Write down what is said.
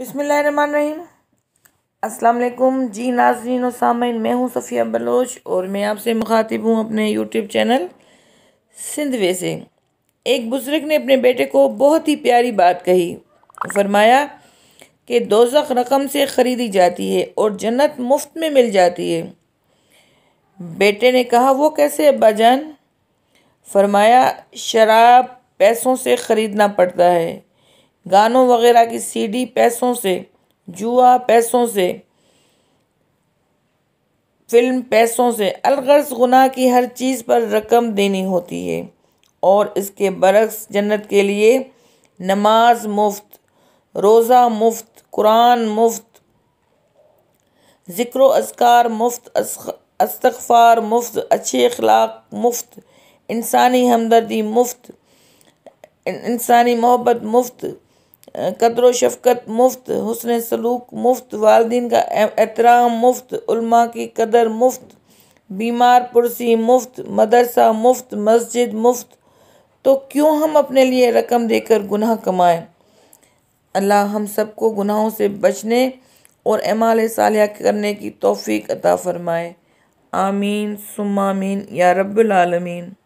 बसमीम असलकुम जी नाजरीन और सामिन मैं हूँ सफ़िया बलोच और मैं आपसे मुखातिब हूँ अपने यूट्यूब चैनल सिंधवे से एक बुज़ुर्ग ने अपने बेटे को बहुत ही प्यारी बात कही फरमाया कि दोजख रकम से ख़रीदी जाती है और जन्नत मुफ्त में मिल जाती है बेटे ने कहा वो कैसे अब्बा जान फरमाया शराब पैसों से ख़रीदना पड़ता है गानों वगैरह की सीडी पैसों से जुआ पैसों से फिल्म पैसों से अलगर्स गुनाह की हर चीज़ पर रकम देनी होती है और इसके बरक्स जन्नत के लिए नमाज मुफ्त रोज़ा मुफ्त कुरान मुफ्त ज़िक्र असकार मुफ्त अस्तफ़ार मुफ्त अच्छे अखलाक मुफ्त इंसानी हमदर्दी मुफ्त इंसानी मोहब्बत मुफ्त कदर शफकत मुफ्त हसन सलूक मुफ्त वालदीन का एहतराम मुफ्त उल्मा की कदर मुफ्त बीमार पुरसी मुफ्त मदरसा मुफ्त मस्जिद मुफ्त तो क्यों हम अपने लिए रकम देकर गुनाह कमाएं अल्लाह हम सबको गुनाहों से बचने और एमाल सालिया करने की तौफीक अता फ़रमाए आमीन सुमामीन या रब्बुल आलमीन